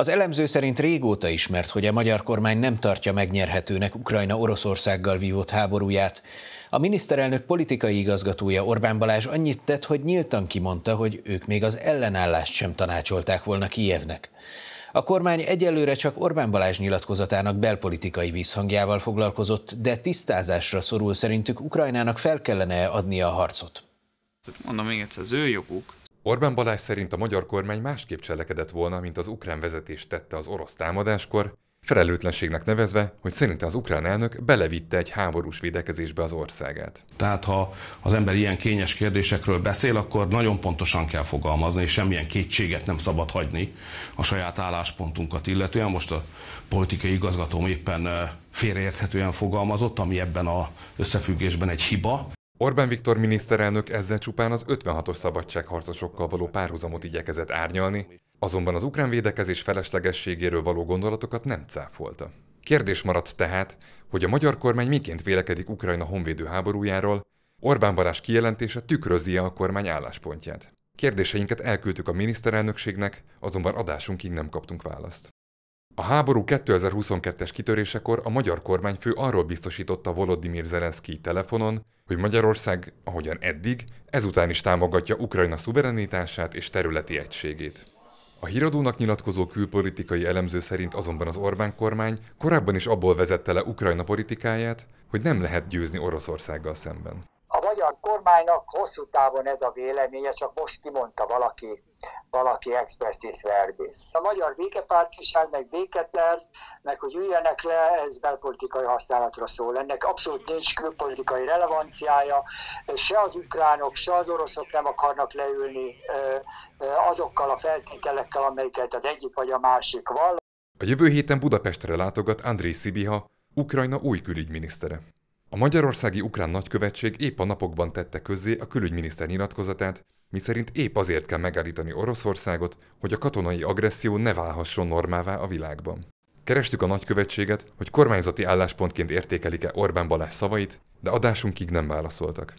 Az elemző szerint régóta ismert, hogy a magyar kormány nem tartja megnyerhetőnek Ukrajna Oroszországgal vívott háborúját. A miniszterelnök politikai igazgatója Orbán Balázs annyit tett, hogy nyíltan kimondta, hogy ők még az ellenállást sem tanácsolták volna Kijevnek. A kormány egyelőre csak Orbán Balázs nyilatkozatának belpolitikai vízhangjával foglalkozott, de tisztázásra szorul szerintük Ukrajnának fel kellene adnia a harcot. Mondom még egyszer, az ő joguk, Orbán Balázs szerint a magyar kormány másképp cselekedett volna, mint az ukrán vezetés tette az orosz támadáskor, felelőtlenségnek nevezve, hogy szerinte az ukrán elnök belevitte egy háborús védekezésbe az országát. Tehát ha az ember ilyen kényes kérdésekről beszél, akkor nagyon pontosan kell fogalmazni, és semmilyen kétséget nem szabad hagyni a saját álláspontunkat illetően. Most a politikai igazgatóm éppen félreérthetően fogalmazott, ami ebben az összefüggésben egy hiba. Orbán Viktor miniszterelnök ezzel csupán az 56-os szabadságharcosokkal való párhuzamot igyekezett árnyalni, azonban az ukrán védekezés feleslegességéről való gondolatokat nem cáfolta. Kérdés maradt tehát, hogy a magyar kormány miként vélekedik Ukrajna honvédő háborújáról, Orbán Balázs kijelentése tükrözi -e a kormány álláspontját. Kérdéseinket elküldtük a miniszterelnökségnek, azonban adásunkig nem kaptunk választ. A háború 2022-es kitörésekor a magyar kormányfő arról biztosította Volodymyr Zelenszky telefonon, hogy Magyarország, ahogyan eddig, ezután is támogatja Ukrajna szuverenitását és területi egységét. A híradónak nyilatkozó külpolitikai elemző szerint azonban az Orbán kormány korábban is abból vezette le Ukrajna politikáját, hogy nem lehet győzni Oroszországgal szemben magyar kormánynak hosszú távon ez a véleménye, csak most kimondta valaki, valaki expressis verbis. A magyar békepártiság, meg béketler, meg hogy üljenek le, ez belpolitikai használatra szól. Ennek abszolút nincs külpolitikai relevanciája, se az ukránok, se az oroszok nem akarnak leülni azokkal a feltételekkel, amelyeket az egyik vagy a másik vall. A jövő héten Budapestre látogat André Szibiha, Ukrajna új külügyminisztere. A Magyarországi Ukrán Nagykövetség épp a napokban tette közzé a külügyminiszter nyilatkozatát, miszerint épp azért kell megállítani Oroszországot, hogy a katonai agresszió ne válhasson normává a világban. Kerestük a nagykövetséget, hogy kormányzati álláspontként értékelik-e Orbán Balázs szavait, de adásunkig nem válaszoltak.